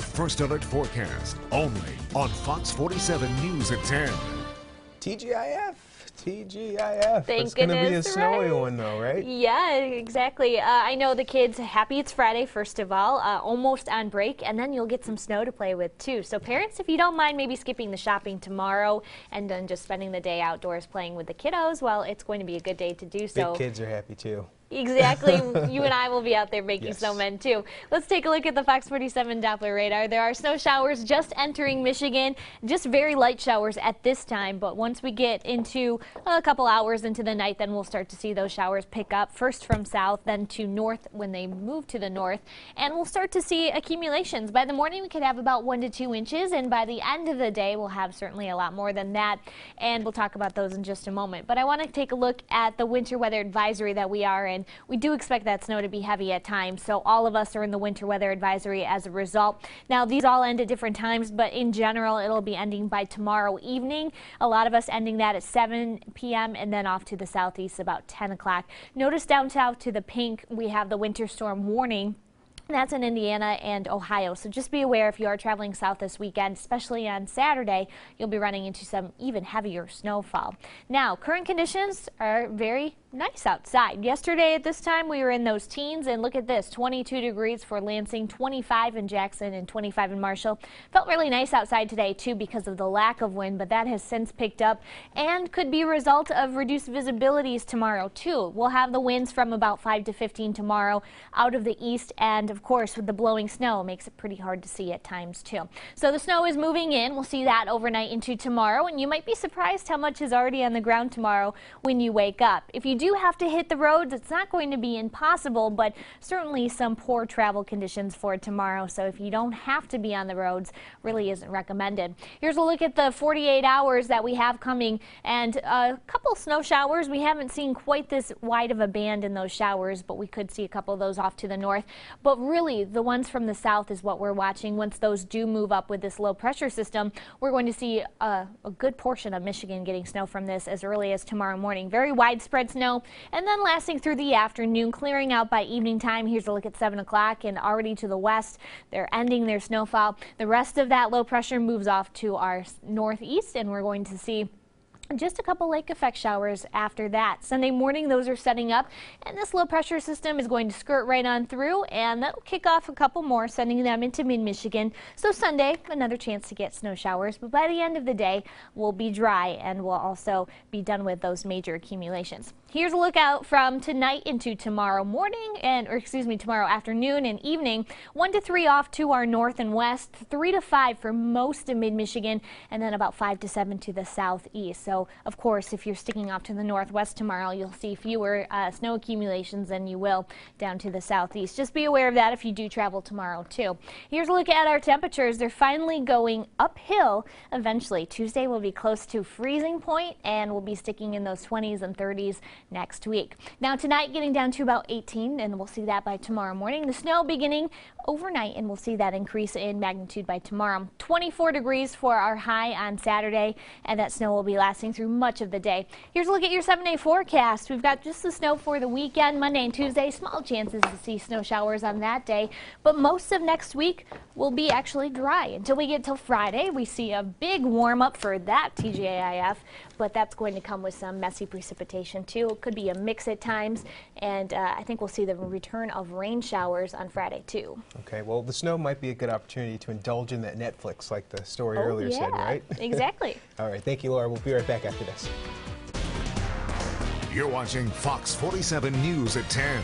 First Alert Forecast, only on Fox 47 News at 10. TGIF. TGIF. Thank it's going to be a snowy right. one, though, right? Yeah, exactly. Uh, I know the kids happy it's Friday, first of all, uh, almost on break, and then you'll get some snow to play with, too. So, parents, if you don't mind, maybe skipping the shopping tomorrow and then just spending the day outdoors playing with the kiddos, well, it's going to be a good day to do so. Big kids are happy, too. Exactly. you and I will be out there making yes. snowmen too. Let's take a look at the Fox 47 Doppler radar. There are snow showers just entering Michigan, just very light showers at this time. But once we get into a couple hours into the night, then we'll start to see those showers pick up first from south, then to north when they move to the north. And we'll start to see accumulations. By the morning, we could have about one to two inches. And by the end of the day, we'll have certainly a lot more than that. And we'll talk about those in just a moment. But I want to take a look at the winter weather advisory that we are in and we do expect that snow to be heavy at times. So all of us are in the winter weather advisory as a result. Now these all end at different times, but in general it'll be ending by tomorrow evening. A lot of us ending that at 7 p.m. and then off to the southeast about 10 o'clock. Notice down south to the pink we have the winter storm warning. That's in Indiana and Ohio. So just be aware if you are traveling south this weekend, especially on Saturday, you'll be running into some even heavier snowfall. Now, current conditions are very nice outside. Yesterday at this time, we were in those teens, and look at this 22 degrees for Lansing, 25 in Jackson, and 25 in Marshall. Felt really nice outside today, too, because of the lack of wind, but that has since picked up and could be a result of reduced visibilities tomorrow, too. We'll have the winds from about 5 to 15 tomorrow out of the east, and of course, with the blowing snow, makes it pretty hard to see at times, too. So the snow is moving in. We'll see that overnight into tomorrow, and you might be surprised how much is already on the ground tomorrow when you wake up. If you do have to hit the roads, it's not going to be impossible, but certainly some poor travel conditions for tomorrow. So if you don't have to be on the roads, really isn't recommended. Here's a look at the 48 hours that we have coming and a couple snow showers. We haven't seen quite this wide of a band in those showers, but we could see a couple of those off to the north. But really, the ones from the south is what we're watching. Once those do move up with this low pressure system, we're going to see a, a good portion of Michigan getting snow from this as early as tomorrow morning. Very widespread snow snow and then lasting through the afternoon, clearing out by evening time. Here's a look at 7 o'clock and already to the west. They're ending their snowfall. The rest of that low pressure moves off to our northeast and we're going to see just a couple lake effect showers after that. Sunday morning, those are setting up, and this low pressure system is going to skirt right on through, and that will kick off a couple more, sending them into mid Michigan. So, Sunday, another chance to get snow showers, but by the end of the day, we'll be dry and we'll also be done with those major accumulations. Here's a look out from tonight into tomorrow morning, and or excuse me, tomorrow afternoon and evening. 1 to 3 off to our north and west, 3 to 5 for most of mid Michigan, and then about 5 to 7 to the southeast. So, so, of course, if you're sticking off to the northwest tomorrow, you'll see fewer uh, snow accumulations than you will down to the southeast. Just be aware of that if you do travel tomorrow, too. Here's a look at our temperatures. They're finally going uphill eventually. Tuesday will be close to freezing point, and we'll be sticking in those 20s and 30s next week. Now, tonight, getting down to about 18, and we'll see that by tomorrow morning. The snow beginning overnight, and we'll see that increase in magnitude by tomorrow. 24 degrees for our high on Saturday, and that snow will be lasting through much of the day. Here's a look at your seven-day forecast. We've got just the snow for the weekend, Monday and Tuesday. Small chances to see snow showers on that day, but most of next week will be actually dry until we get till Friday. We see a big warm up for that TGAIF, but that's going to come with some messy precipitation too. It could be a mix at times, and uh, I think we'll see the return of rain showers on Friday too. Okay, well, the snow might be a good opportunity to indulge in that Netflix, like the story oh, earlier yeah, said, right? Exactly. All right, thank you, Laura. We'll be right back back after this. You're watching Fox 47 News at 10.